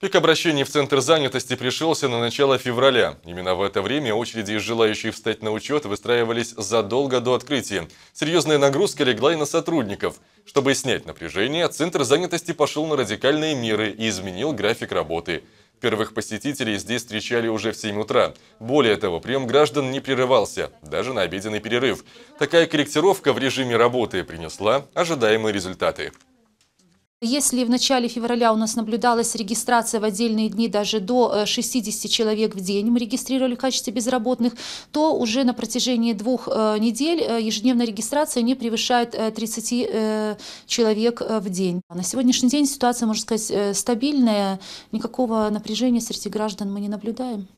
Пик обращений в Центр занятости пришелся на начало февраля. Именно в это время очереди из желающих встать на учет выстраивались задолго до открытия. Серьезная нагрузка легла и на сотрудников. Чтобы снять напряжение, Центр занятости пошел на радикальные меры и изменил график работы. Первых посетителей здесь встречали уже в 7 утра. Более того, прием граждан не прерывался, даже на обеденный перерыв. Такая корректировка в режиме работы принесла ожидаемые результаты. Если в начале февраля у нас наблюдалась регистрация в отдельные дни даже до 60 э, человек в день, мы регистрировали в качестве безработных, то уже на протяжении двух э, недель э, ежедневная регистрация не превышает 30 человек в день. На сегодняшний день ситуация, можно сказать, стабильная, никакого напряжения среди граждан мы не наблюдаем.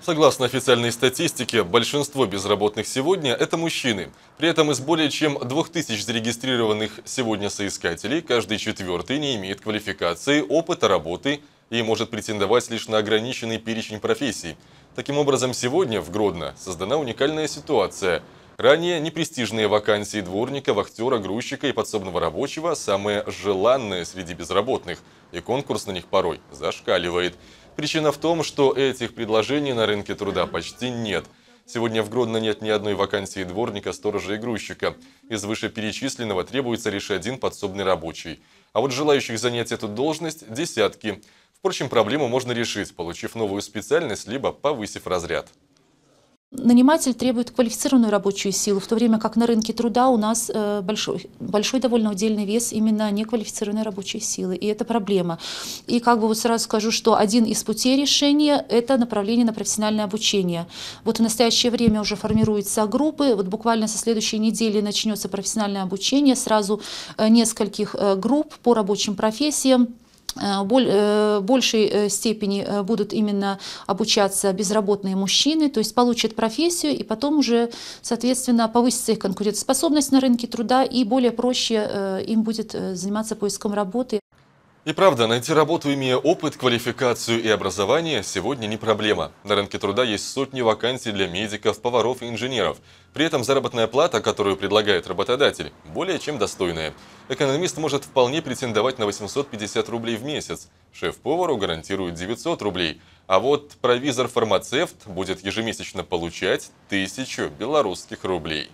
Согласно официальной статистике, большинство безработных сегодня – это мужчины. При этом из более чем 2000 зарегистрированных сегодня соискателей, каждый четвертый не имеет квалификации, опыта работы и может претендовать лишь на ограниченный перечень профессий. Таким образом, сегодня в Гродно создана уникальная ситуация. Ранее непрестижные вакансии дворника, вахтера, грузчика и подсобного рабочего – самые желанные среди безработных, и конкурс на них порой зашкаливает – Причина в том, что этих предложений на рынке труда почти нет. Сегодня в Гродно нет ни одной вакансии дворника, сторожа и грузчика. Из вышеперечисленного требуется лишь один подсобный рабочий. А вот желающих занять эту должность – десятки. Впрочем, проблему можно решить, получив новую специальность, либо повысив разряд. Наниматель требует квалифицированную рабочую силу, в то время как на рынке труда у нас э, большой, большой довольно удельный вес именно неквалифицированной рабочей силы, и это проблема. И как бы вот сразу скажу, что один из путей решения – это направление на профессиональное обучение. Вот в настоящее время уже формируются группы, вот буквально со следующей недели начнется профессиональное обучение сразу э, нескольких э, групп по рабочим профессиям, Э, э, большей э, степени будут именно обучаться безработные мужчины, то есть получат профессию и потом уже, соответственно, повысится их конкурентоспособность на рынке труда и более проще им будет заниматься поиском работы. И правда, найти работу, имея опыт, квалификацию и образование, сегодня не проблема. На рынке труда есть сотни вакансий для медиков, поваров и инженеров. При этом заработная плата, которую предлагает работодатель, более чем достойная. Экономист может вполне претендовать на 850 рублей в месяц, шеф-повару гарантирует 900 рублей, а вот провизор-фармацевт будет ежемесячно получать 1000 белорусских рублей.